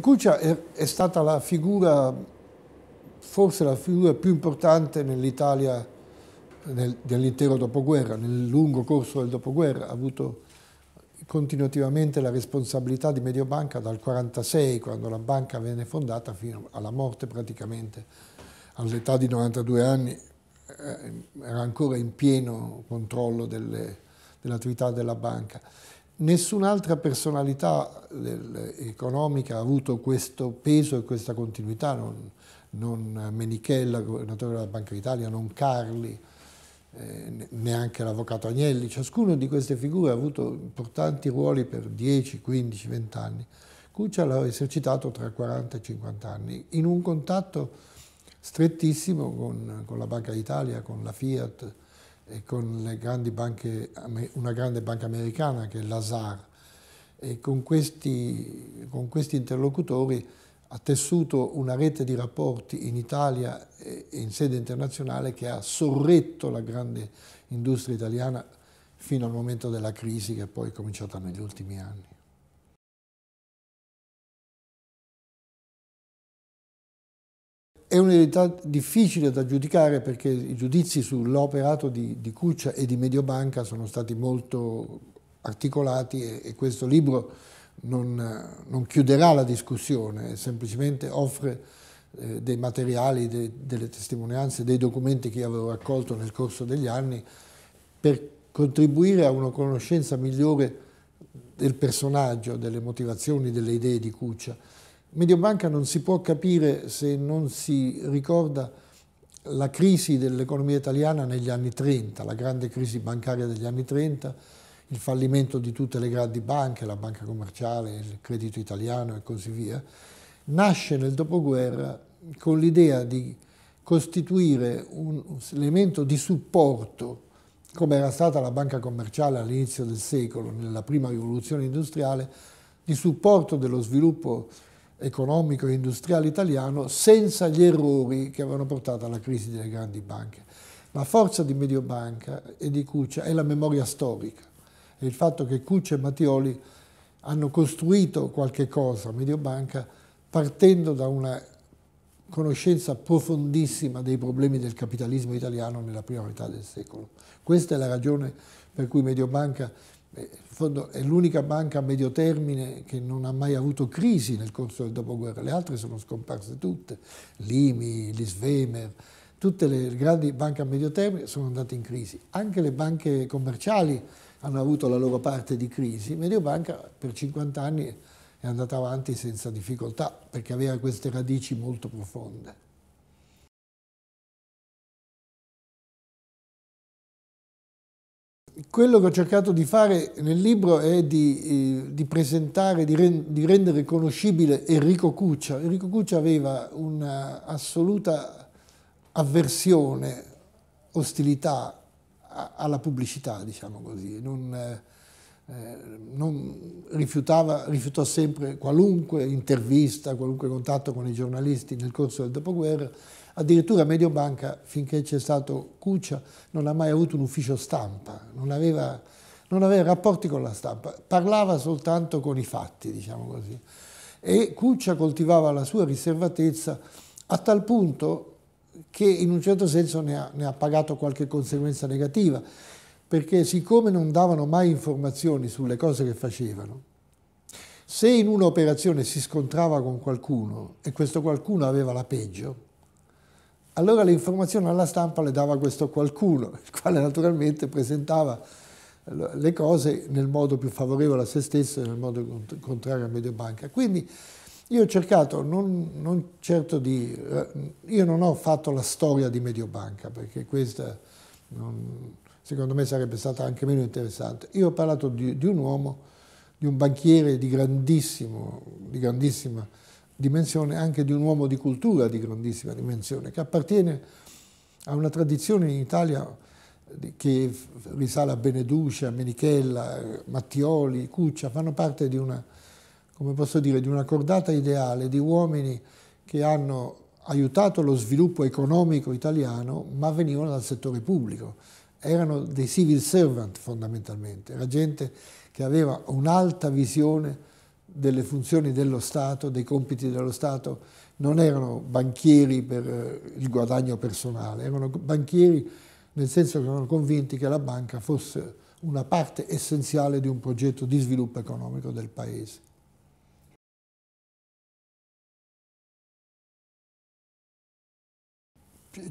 Cuccia è, è stata la figura, forse la figura più importante nell'Italia dell'intero dopoguerra, nel lungo corso del dopoguerra, ha avuto continuativamente la responsabilità di Mediobanca dal 1946, quando la banca venne fondata, fino alla morte praticamente, all'età di 92 anni, eh, era ancora in pieno controllo dell'attività dell della banca. Nessun'altra personalità economica ha avuto questo peso e questa continuità, non, non Menichella, governatore della Banca d'Italia, non Carli, eh, neanche l'avvocato Agnelli. Ciascuno di queste figure ha avuto importanti ruoli per 10, 15, 20 anni. Cuccia l'ha esercitato tra 40 e 50 anni, in un contatto strettissimo con, con la Banca d'Italia, con la Fiat, e con le grandi banche, una grande banca americana che è la E con questi, con questi interlocutori ha tessuto una rete di rapporti in Italia e in sede internazionale che ha sorretto la grande industria italiana fino al momento della crisi che poi è cominciata negli ultimi anni. È un'eredità difficile da giudicare perché i giudizi sull'operato di, di, Cuccia e di Mediobanca sono stati molto articolati e, e questo libro non, non, chiuderà la discussione, semplicemente offre eh, dei materiali, de, delle testimonianze, dei documenti che io avevo raccolto nel corso degli anni per contribuire a una conoscenza migliore del personaggio, delle motivazioni, delle idee di Cuccia Mediobanca non si può capire se non si ricorda la crisi dell'economia italiana negli anni 30, la grande crisi bancaria degli anni 30, il fallimento di tutte le grandi banche, la banca commerciale, il credito italiano e così via, nasce nel dopoguerra con l'idea di costituire un elemento di supporto, come era stata la banca commerciale all'inizio del secolo, nella prima rivoluzione industriale, di supporto dello sviluppo economico e industriale italiano senza gli errori che avevano portato alla crisi delle grandi banche. La forza di Mediobanca e di Cuccia è la memoria storica e il fatto che Cuccia e Mattioli hanno costruito qualche cosa a Mediobanca partendo da una conoscenza profondissima dei problemi del capitalismo italiano nella prima metà del secolo. Questa è la ragione per cui Mediobanca eh, in fondo è l'unica banca a medio termine che non ha mai avuto crisi nel corso del dopoguerra, le altre sono scomparse tutte, l'IMI, l'ISVEMER, tutte le grandi banche a medio termine sono andate in crisi, anche le banche commerciali hanno avuto la loro parte di crisi, Mediobanca per 50 anni è andata avanti senza difficoltà perché aveva queste radici molto profonde. quello che ho cercato di fare nel libro è di, eh, di presentare, di, ren di, rendere conoscibile Enrico Cuccia. Enrico Cuccia aveva un'assoluta avversione, ostilità alla pubblicità, diciamo così. Non, eh, non rifiutava, rifiutò sempre qualunque intervista, qualunque contatto con i giornalisti nel corso del dopoguerra Addirittura Mediobanca, finché c'è stato Cuccia, non ha mai avuto un ufficio stampa, non aveva, non aveva rapporti con la stampa, parlava soltanto con i fatti, diciamo così. E Cuccia coltivava la sua riservatezza a tal punto che in un certo senso ne ha, ne ha pagato qualche conseguenza negativa, perché siccome non davano mai informazioni sulle cose che facevano, se in un'operazione si scontrava con qualcuno e questo qualcuno aveva la peggio, allora le informazioni alla stampa le dava questo qualcuno, il quale naturalmente presentava eh, le cose nel modo più favorevole a se stesso e nel modo contrario a Mediobanca. Quindi io ho cercato, non, non certo di... Eh, io non ho fatto la storia di Mediobanca, perché questa non, secondo me sarebbe stata anche meno interessante. Io ho parlato di, di un uomo, di un banchiere di grandissimo, di grandissima dimensione anche di un uomo di cultura di grandissima dimensione, che appartiene a una tradizione in Italia eh, che risale a Beneducia, Menichella, Mattioli, Cuccia, fanno parte di una, come posso dire, di una cordata ideale di uomini che hanno aiutato lo sviluppo economico italiano, ma venivano dal settore pubblico. Erano dei civil servant fondamentalmente, era gente che aveva un'alta visione delle funzioni dello Stato, dei compiti dello Stato, non erano banchieri per eh, il guadagno personale, erano banchieri nel senso che erano convinti che la banca fosse una parte essenziale di un progetto di sviluppo economico del Paese.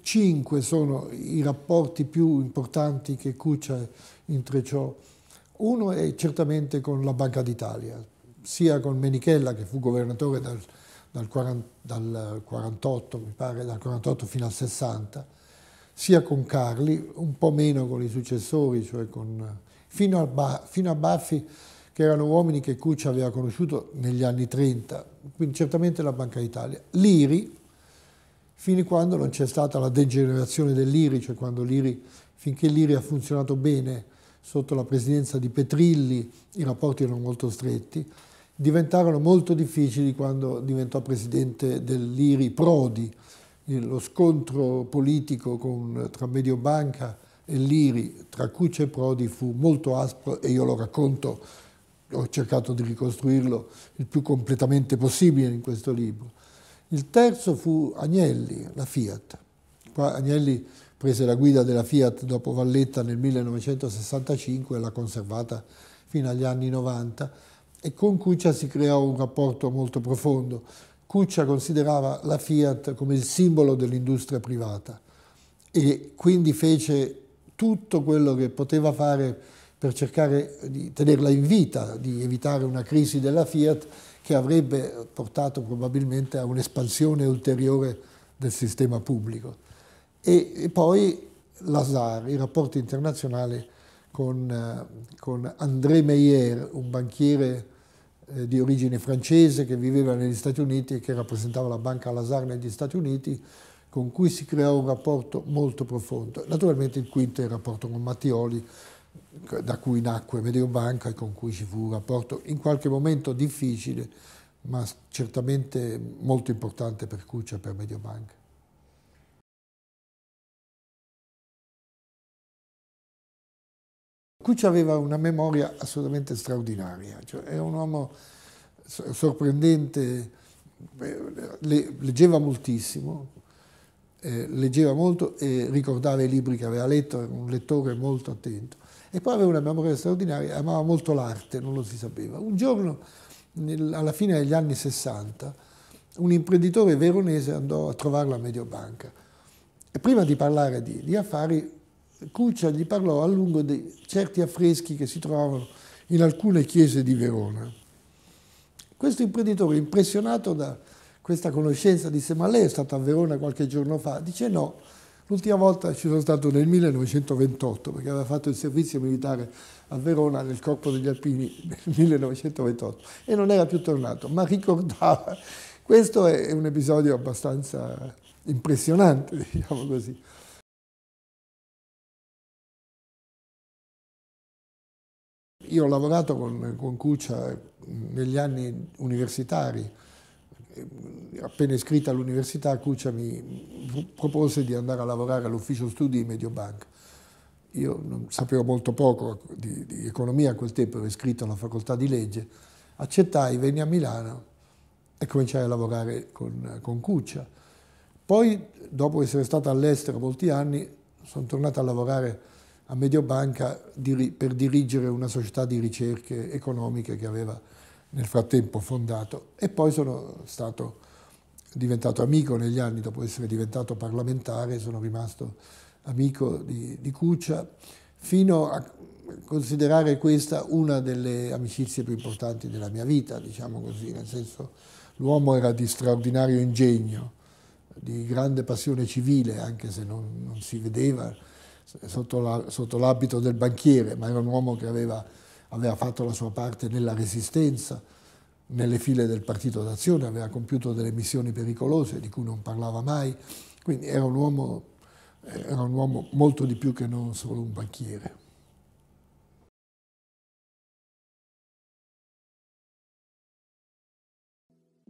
Cinque sono i rapporti più importanti che Cuccia intrecciò. Uno è certamente con la Banca d'Italia, sia con Menichella che fu governatore dal, dal, 40, dal 48, mi pare, dal 48 fino al 60, sia con Carli, un po' meno con i successori, cioè con, fino, a, fino a Baffi, che erano uomini che Cuccia aveva conosciuto negli anni 30, quindi certamente la Banca d'Italia. L'IRI, fino a quando non c'è stata la degenerazione dell'IRI, cioè quando l'IRI, finché l'IRI ha funzionato bene sotto la presidenza di Petrilli, i rapporti erano molto stretti, diventarono molto difficili quando diventò presidente dell'IRI Prodi. Eh, lo scontro politico con, tra Mediobanca e l'IRI, tra Cuccia e Prodi, fu molto aspro e io lo racconto, ho cercato di ricostruirlo il più completamente possibile in questo libro. Il terzo fu Agnelli, la Fiat. Qua Agnelli prese la guida della Fiat dopo Valletta nel 1965 e l'ha conservata fino agli anni 90 e con Cuccia si creò un rapporto molto profondo. Cuccia considerava la Fiat come il simbolo dell'industria privata e quindi fece tutto quello che poteva fare per cercare di tenerla in vita, di evitare una crisi della Fiat che avrebbe portato probabilmente a un'espansione ulteriore del sistema pubblico. E, e poi l'ASAR, i rapporti internazionali con, eh, con André Meyer, un banchiere eh, di origine francese che viveva negli Stati Uniti e che rappresentava la banca Lazar negli Stati Uniti, con cui si creò un rapporto molto profondo. Naturalmente il quinto è il rapporto con Mattioli, da cui nacque Mediobanca e con cui ci fu un rapporto in qualche momento difficile, ma certamente molto importante per Cuccia e per Mediobanca. Cui aveva una memoria assolutamente straordinaria, cioè, era un uomo sorprendente, eh, leggeva moltissimo, eh, leggeva molto e ricordava i libri che aveva letto, era un lettore molto attento. E poi aveva una memoria straordinaria, amava molto l'arte, non lo si sapeva. Un giorno, nel, alla fine degli anni 60, un imprenditore veronese andò a trovarlo a Mediobanca. E prima di parlare di, di affari, Cuccia gli parlò a lungo di certi affreschi che si trovano in alcune chiese di Verona. Questo imprenditore, impressionato da questa conoscenza, disse ma lei è stato a Verona qualche giorno fa? Dice no, l'ultima volta ci sono stato nel 1928 perché aveva fatto il servizio militare a Verona nel corpo degli alpini nel 1928 e non era più tornato, ma ricordava. Questo è un episodio abbastanza impressionante, diciamo così. Io ho lavorato con, con Cuccia eh, negli anni universitari, eh, appena iscritta all'università Cuccia mi propose di andare a lavorare all'ufficio studi di Mediobanca. Io non, sapevo molto poco di, di, economia a quel tempo, ero iscritto alla facoltà di legge, accettai, venni a Milano e cominciai a lavorare con, con Cuccia. Poi, dopo essere stato all'estero molti anni, sono tornato a lavorare a Mediobanca per dirigere una società di ricerche economiche che aveva nel frattempo fondato e poi sono stato diventato amico negli anni dopo essere diventato parlamentare, sono rimasto amico di, di Cuccia fino a considerare questa una delle amicizie più importanti della mia vita, diciamo così, nel senso l'uomo era di straordinario ingegno, di grande passione civile, anche se non, non si vedeva, sotto, la, sotto l'abito del banchiere, ma era un uomo che aveva, aveva fatto la sua parte nella resistenza, nelle file del Partito d'Azione, aveva compiuto delle missioni pericolose di cui non parlava mai, quindi era un uomo, era un uomo molto di più che non solo un banchiere.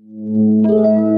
Música